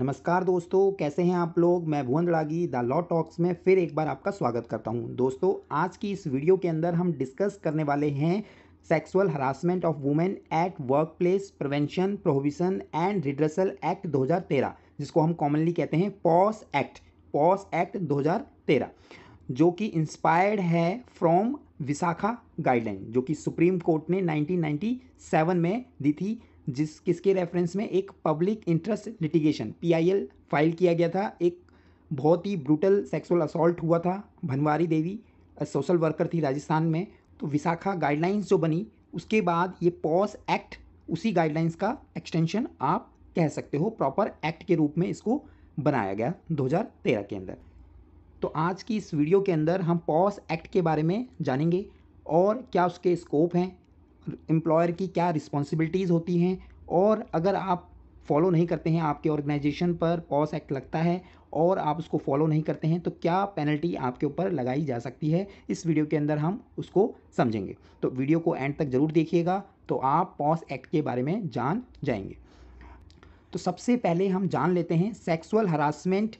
नमस्कार दोस्तों कैसे हैं आप लोग मैं भुवन दड़ागी द लॉ टॉक्स में फिर एक बार आपका स्वागत करता हूं दोस्तों आज की इस वीडियो के अंदर हम डिस्कस करने वाले हैं sexual harassment of women at workplace prevention prohibition and redressal act 2013 जिसको हम कॉमनली कहते हैं पॉस एक्ट पॉस एक्ट दो जो कि इंस्पायर्ड है फ्रॉम विशाखा गाइडलाइन जो कि सुप्रीम कोर्ट ने 1997 में दी थी जिस किसके रेफरेंस में एक public interest litigation PIL file किया गया था एक बहुत ही ब्रूटल सेक्सुअल असॉल्ट हुआ था भनवारी देवी सोशल वर्कर थी राजस्थान में तो विशाखा गाइडलाइंस जो बनी उसके बाद ये पॉस एक्ट उसी गाइडलाइंस का एक्सटेंशन आप कह सकते हो प्रॉपर एक्ट के रूप में इसको बनाया गया 2013 के अंदर तो आज की इस वीडियो के अंदर हम पॉस एक्ट के बारे में जानेंगे और क्या उसके स्कोप हैं एम्प्लॉयर की क्या रिस्पॉन्सिबिलिटीज़ होती हैं और अगर आप फॉलो नहीं करते हैं आपके ऑर्गेनाइजेशन पर पॉस एक्ट लगता है और आप उसको फॉलो नहीं करते हैं तो क्या पेनल्टी आपके ऊपर लगाई जा सकती है इस वीडियो के अंदर हम उसको समझेंगे तो वीडियो को एंड तक ज़रूर देखिएगा तो आप पॉस एक्ट के बारे में जान जाएंगे तो सबसे पहले हम जान लेते हैं सेक्सुअल हरासमेंट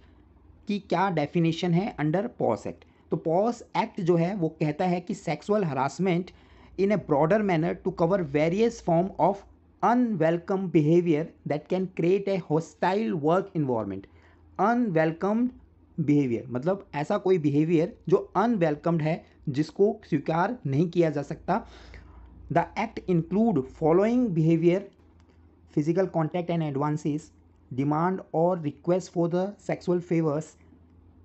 की क्या डेफिनेशन है अंडर पॉस एक्ट तो पॉस एक्ट जो है वो कहता है कि sexual harassment in a broader manner to cover various form of unwelcome behaviour that can create a hostile work environment unwelcomed behaviour मतलब ऐसा कोई बिहेवियर जो अनवेलकम्ड है जिसको स्वीकार नहीं किया जा सकता the act include following behaviour physical contact and advances demand और request for the sexual favours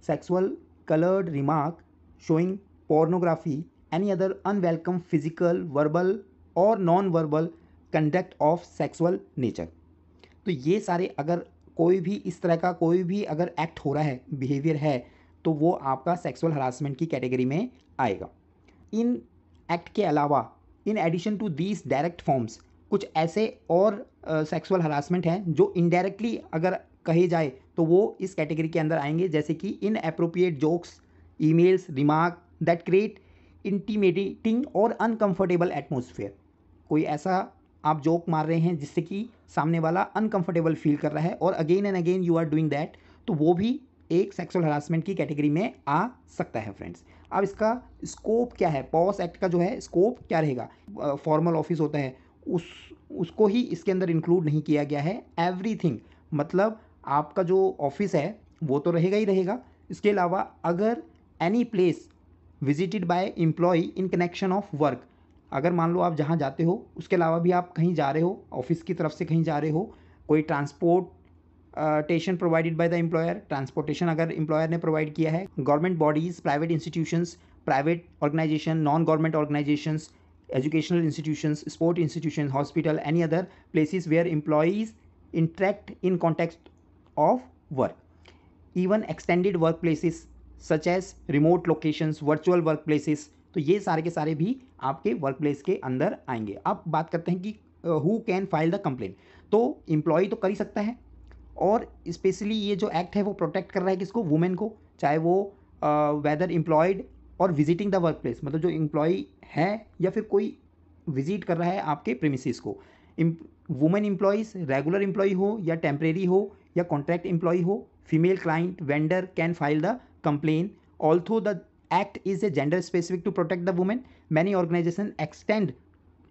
sexual coloured remark showing pornography any other unwelcome physical, verbal और non verbal conduct of sexual nature तो ये सारे अगर कोई भी इस तरह का कोई भी अगर एक्ट हो रहा है बिहेवियर है तो वो आपका सेक्सुअल हरासमेंट की कैटेगरी में आएगा इन एक्ट के अलावा in addition to these direct forms कुछ ऐसे और सेक्सुअल uh, हरासमेंट हैं जो इनडायरेक्टली अगर कहे जाए तो वो इस कैटेगरी के अंदर आएंगे जैसे कि inappropriate jokes emails remark that create intimidating और अनकंफर्टेबल एटमोसफेयर कोई ऐसा आप जोक मार रहे हैं जिससे कि सामने वाला अनकंफर्टेबल फील कर रहा है और again and again you are doing that तो वो भी एक सेक्सुअल हरासमेंट की कैटेगरी में आ सकता है फ्रेंड्स अब इसका स्कोप क्या है पॉस एक्ट का जो है स्कोप क्या रहेगा फॉर्मल ऑफिस होता है उस उसको ही इसके अंदर इंक्लूड नहीं किया गया है एवरीथिंग मतलब आपका जो ऑफिस है वो तो रहेगा ही रहेगा इसके अलावा अगर any place visited by employee in connection of work अगर मान लो आप जहाँ जाते हो उसके अलावा भी आप कहीं जा रहे हो ऑफिस की तरफ से कहीं जा रहे हो कोई transportation provided by the employer transportation अगर एम्प्लॉयर ने प्रोवाइड किया है government bodies private institutions private organisation non government organisations institutions sport institution hospital any other places where employees interact in in of work even extended work places such as remote locations virtual work तो ये सारे के सारे भी आपके work place के अंदर आएंगे अब बात करते हैं कि who can file the complaint तो एम्प्लॉय तो कर ही सकता है और स्पेशली ये जो एक्ट है वो प्रोटेक्ट कर रहा है किसको वुमेन को चाहे वो वेदर इम्प्लॉयड और विजिटिंग द वर्क प्लेस मतलब जो इम्प्लॉय है या फिर कोई विजिट कर रहा है आपके प्रेमिसेस को वुमेन इम्प्लॉयज़ रेगुलर इम्प्लॉय हो या टेम्प्रेरी हो या कॉन्ट्रैक्ट एम्प्लॉय हो female client vendor can file the complain although the act is a gender specific to protect the women many organization extend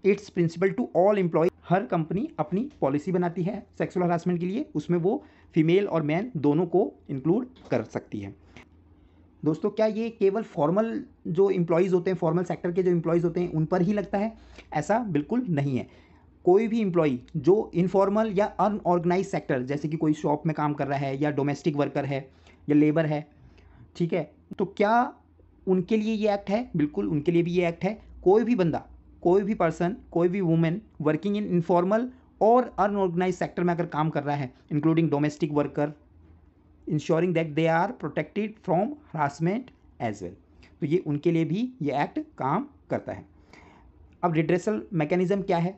its principle to all employee हर company अपनी policy बनाती है sexual harassment के लिए उसमें वो female और man दोनों को इंक्लूड कर सकती है दोस्तों क्या ये केवल फॉर्मल जो इम्प्लॉयज़ होते हैं फॉर्मल सेक्टर के जो इम्प्लॉयज़ होते हैं उन पर ही लगता है ऐसा बिल्कुल नहीं है कोई भी इम्प्लॉई जो इनफॉर्मल या अनऑर्गेनाइज सेक्टर जैसे कि कोई शॉप में काम कर रहा है या डोमेस्टिक वर्कर है या लेबर है ठीक है तो क्या उनके लिए ये एक्ट है बिल्कुल उनके लिए भी ये एक्ट है कोई भी बंदा कोई भी पर्सन कोई भी वुमेन वर्किंग इन इनफॉर्मल और अनऑर्गेनाइज सेक्टर में अगर काम कर रहा है including domestic worker ensuring that they are protected from harassment as well तो ये उनके लिए भी ये एक्ट काम करता है अब रिड्रेसल मैकेनिज्म क्या है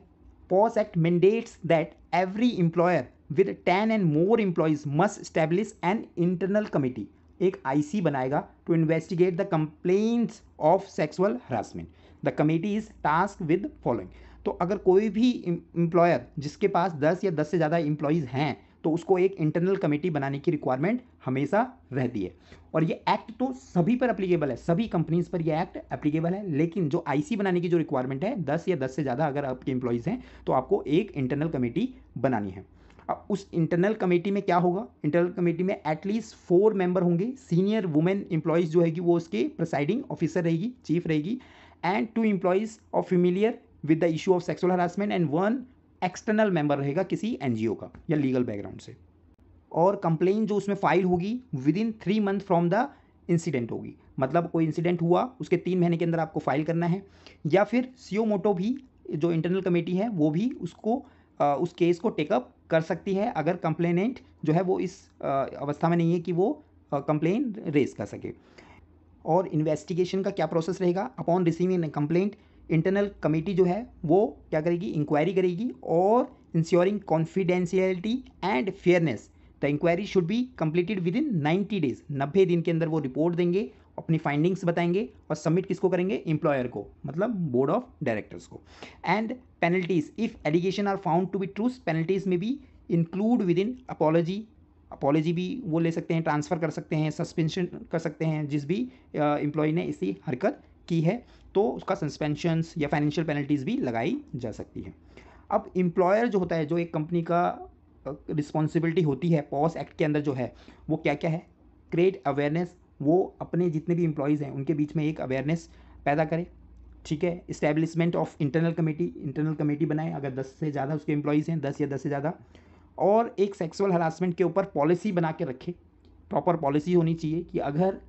POSH act mandates that every employer with ten and more employees must establish an internal committee एक आईसी बनाएगा to investigate the complaints of sexual harassment the committee is task with following तो अगर कोई भी employer जिसके पास 10 या 10 से ज़्यादा इम्प्लॉयज़ हैं तो उसको एक इंटरनल कमेटी बनाने की रिक्वायरमेंट हमेशा रहती है और ये एक्ट तो सभी पर अप्लीकेबल है सभी कंपनीज पर ये एक्ट अप्लीकेबल है लेकिन जो आईसी बनाने की जो रिक्वायरमेंट है दस या दस से ज़्यादा अगर आपके इंप्लॉयज़ हैं तो आपको एक इंटरनल कमेटी बनानी है अब उस इंटरनल कमेटी में क्या होगा इंटरनल कमेटी में एटलीस्ट फोर मेंबर होंगे सीनियर वुमेन एम्प्लॉयज़ जो हैगी वो उसके प्रिसाइडिंग ऑफिसर रहेगी चीफ रहेगी and two employees of familiar with the issue of sexual harassment and one external member रहेगा किसी एन का या लीगल बैकग्राउंड से और कंप्लेन जो उसमें फाइल होगी within three month from the incident होगी मतलब कोई इंसिडेंट हुआ उसके तीन महीने के अंदर आपको फाइल करना है या फिर सीओ मोटो भी जो इंटरनल कमेटी है वो भी उसको आ, उस केस को टेकअप कर सकती है अगर कंप्लेनेंट जो है वो इस अवस्था में नहीं है कि वो कंप्लेन रेज कर सके और इन्वेस्टिगेशन का क्या प्रोसेस रहेगा upon receiving complaint internal committee जो है वो क्या करेगी इंक्वायरी करेगी और ensuring confidentiality and fairness the inquiry should be completed within ninety days नब्बे दिन के अंदर वो रिपोर्ट देंगे अपनी फाइंडिंग्स बताएंगे और सबमिट किसको करेंगे एम्प्लॉयर को मतलब बोर्ड ऑफ डायरेक्टर्स को and penalties if allegation are found to be true penalties में भी include within apology apology भी वो ले सकते हैं ट्रांसफ़र कर सकते हैं सस्पेंशन कर सकते हैं जिस भी एम्प्लॉय ने इसी हरकत की है तो उसका सस्पेंशंस या फाइनेंशियल पेनल्टीज़ भी लगाई जा सकती है अब एम्प्लॉयर जो होता है जो एक कंपनी का रिस्पॉन्सिबिलिटी होती है पॉस एक्ट के अंदर जो है वो क्या क्या है क्रिएट अवेयरनेस वो अपने जितने भी इम्प्लॉयज़ हैं उनके बीच में एक अवेयरनेस पैदा करे ठीक है establishment of internal committee internal committee बनाए अगर दस से ज़्यादा उसके इम्प्लॉयज़ हैं दस या दस से ज़्यादा और एक सेक्सुअल हरासमेंट के ऊपर पॉलिसी बना के रखे प्रॉपर पॉलिसी होनी चाहिए कि अगर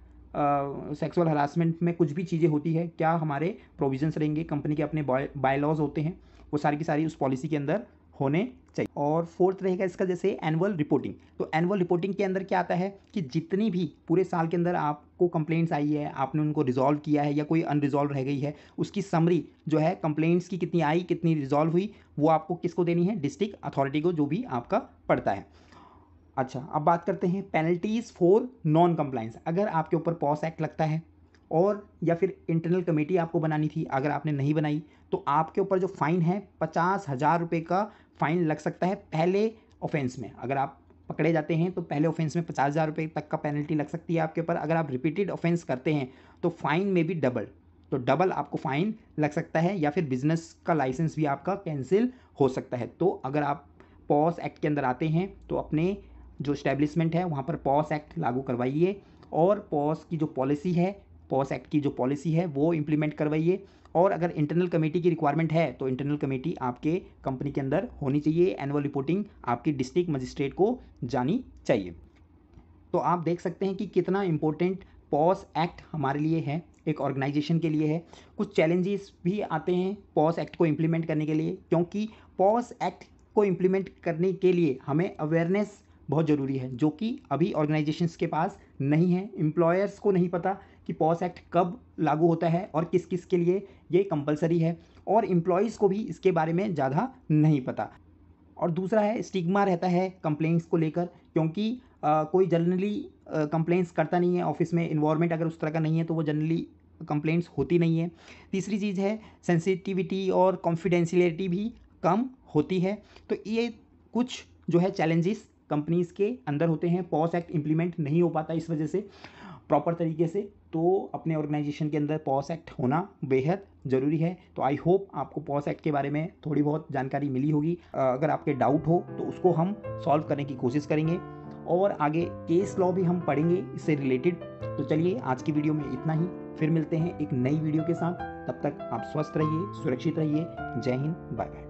सेक्सुअल हरासमेंट में कुछ भी चीज़ें होती है क्या हमारे प्रोविजंस रहेंगे कंपनी के अपने बाय लॉज होते हैं वो सारी की सारी उस पॉलिसी के अंदर होने चाहिए और फोर्थ रहेगा इसका जैसे एनुअल रिपोर्टिंग तो एनुअल रिपोर्टिंग के अंदर क्या आता है कि जितनी भी पूरे साल के अंदर आपको कंप्लेंट्स आई है आपने उनको रिजॉल्व किया है या कोई अनरिजॉल्व रह गई है उसकी समरी जो है कंप्लेंट्स की कितनी आई कितनी रिजॉल्व हुई वो आपको किसको देनी है डिस्ट्रिक्ट अथॉरिटी को जो भी आपका पड़ता है अच्छा अब बात करते हैं पेनल्टीज़ फॉर नॉन कंप्लाइंस अगर आपके ऊपर पॉस एक्ट लगता है और या फिर इंटरनल कमेटी आपको बनानी थी अगर आपने नहीं बनाई तो आपके ऊपर जो फ़ाइन है पचास हज़ार रुपये का फाइन लग सकता है पहले ऑफेंस में अगर आप पकड़े जाते हैं तो पहले ऑफेंस में पचास हज़ार रुपये तक का पेनल्टी लग सकती है आपके ऊपर अगर आप रिपीटेड ऑफेंस करते हैं तो फाइन में भी डबल तो डबल आपको फाइन लग सकता है या फिर बिजनेस का लाइसेंस भी आपका कैंसिल हो सकता है तो अगर आप पॉस एक्ट के अंदर आते हैं तो अपने जो इस्टेब्लिशमेंट है वहाँ पर पॉस एक्ट लागू करवाइए और पॉस की जो पॉलिसी है पॉस एक्ट की जो पॉलिसी है वो इम्प्लीमेंट करवाइए और अगर इंटरनल कमेटी की रिक्वायरमेंट है तो इंटरनल कमेटी आपके कंपनी के अंदर होनी चाहिए एनुअल रिपोर्टिंग आपकी डिस्ट्रिक्ट मजिस्ट्रेट को जानी चाहिए तो आप देख सकते हैं कि कितना इम्पोर्टेंट पॉस एक्ट हमारे लिए है एक ऑर्गेनाइजेशन के लिए है कुछ चैलेंजेस भी आते हैं पॉस एक्ट को इम्प्लीमेंट करने के लिए क्योंकि पॉस एक्ट को इम्प्लीमेंट करने के लिए हमें अवेयरनेस बहुत ज़रूरी है जो कि अभी ऑर्गेनाइजेशंस के पास नहीं है एम्प्लॉयर्स को नहीं पता कि पॉस एक्ट कब लागू होता है और किस किस के लिए ये कंपलसरी है और एम्प्लॉयज़ को भी इसके बारे में ज़्यादा नहीं पता और दूसरा है स्टिग्मा रहता है कंप्लेंट्स को लेकर क्योंकि आ, कोई जनरली कंप्लेंट्स करता नहीं है ऑफिस में इन्वायरमेंट अगर उस तरह का नहीं है तो वो जनरली कंप्लेंट्स होती नहीं है तीसरी चीज़ है सेंसिटिविटी और कॉन्फिडेंशियलिटी भी कम होती है तो ये कुछ जो है चैलेंजेस कंपनीज़ के अंदर होते हैं पॉस एक्ट इम्प्लीमेंट नहीं हो पाता इस वजह से प्रॉपर तरीके से तो अपने ऑर्गेनाइजेशन के अंदर पॉस एक्ट होना बेहद ज़रूरी है तो आई होप आपको पॉस एक्ट के बारे में थोड़ी बहुत जानकारी मिली होगी अगर आपके डाउट हो तो उसको हम सॉल्व करने की कोशिश करेंगे और आगे केस लॉ भी हम पढ़ेंगे इससे रिलेटेड तो चलिए आज की वीडियो में इतना ही फिर मिलते हैं एक नई वीडियो के साथ तब तक आप स्वस्थ रहिए सुरक्षित रहिए जय हिंद बाय बाय